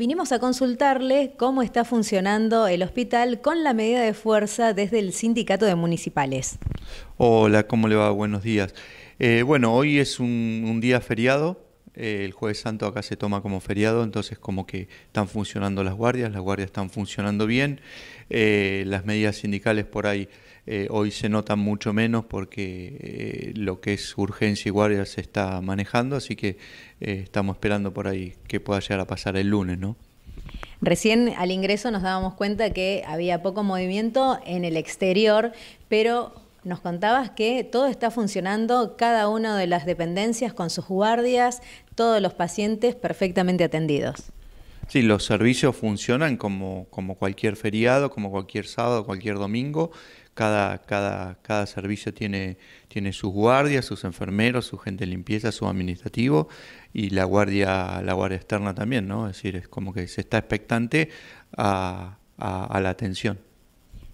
Vinimos a consultarle cómo está funcionando el hospital con la medida de fuerza desde el Sindicato de Municipales. Hola, ¿cómo le va? Buenos días. Eh, bueno, hoy es un día feriado, eh, el jueves santo acá se toma como feriado, entonces como que están funcionando las guardias, las guardias están funcionando bien, eh, las medidas sindicales por ahí eh, hoy se notan mucho menos porque lo que es urgencia y guardias se está manejando, así que estamos esperando por ahí que pueda llegar a pasar el lunes, ¿no? Recién al ingreso nos dábamos cuenta que había poco movimiento en el exterior, pero nos contabas que todo está funcionando, cada una de las dependencias con sus guardias, todos los pacientes perfectamente atendidos. Sí, los servicios funcionan como, cualquier feriado, como cualquier sábado, cualquier domingo. Cada, servicio tiene, tiene sus guardias, sus enfermeros, su gente de limpieza, su administrativo y la guardia, la guardia externa también, ¿no? Es decir, es como que se está expectante a la atención.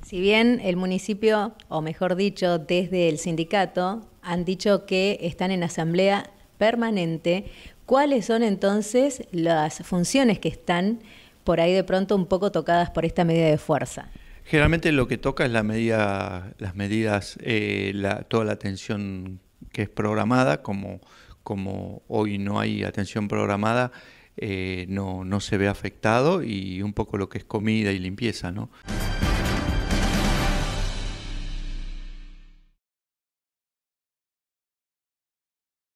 Si bien el municipio, o mejor dicho, desde el sindicato, han dicho que están en asamblea permanente, ¿cuáles son entonces las funciones que están por ahí de pronto un poco tocadas por esta medida de fuerza? Generalmente lo que toca es la medida, las medidas, eh, toda la atención que es programada, como, como hoy no hay atención programada, eh, no, no se ve afectado y un poco lo que es comida y limpieza, ¿no?